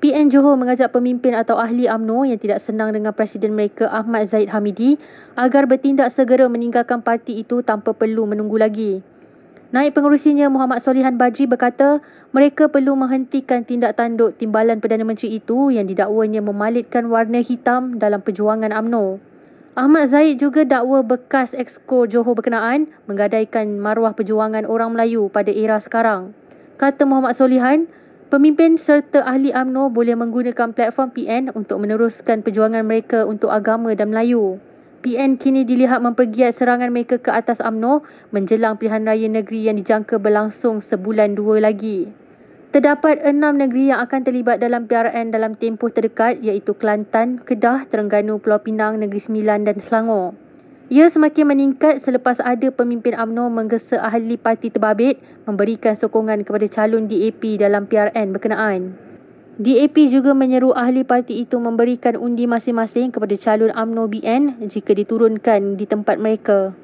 PN Johor mengajak pemimpin atau ahli AMNO yang tidak senang dengan Presiden mereka Ahmad Zaid Hamidi agar bertindak segera meninggalkan parti itu tanpa perlu menunggu lagi. Naib pengurusinya Muhammad Solihan Bajri berkata mereka perlu menghentikan tindak tanduk timbalan Perdana Menteri itu yang didakwanya memalitkan warna hitam dalam perjuangan AMNO. Ahmad Zaid juga dakwa bekas Exco Johor berkenaan menggadaikan maruah perjuangan orang Melayu pada era sekarang. Kata Muhammad Solihan, Pemimpin serta ahli Amno boleh menggunakan platform PN untuk meneruskan perjuangan mereka untuk agama dan Melayu. PN kini dilihat mempergiat serangan mereka ke atas Amno menjelang pilihan raya negeri yang dijangka berlangsung sebulan dua lagi. Terdapat enam negeri yang akan terlibat dalam PRN dalam tempoh terdekat iaitu Kelantan, Kedah, Terengganu, Pulau Pinang, Negeri Sembilan dan Selangor. Ia semakin meningkat selepas ada pemimpin UMNO menggesa ahli parti terbabit memberikan sokongan kepada calon DAP dalam PRN berkenaan. DAP juga menyeru ahli parti itu memberikan undi masing-masing kepada calon UMNO BN jika diturunkan di tempat mereka.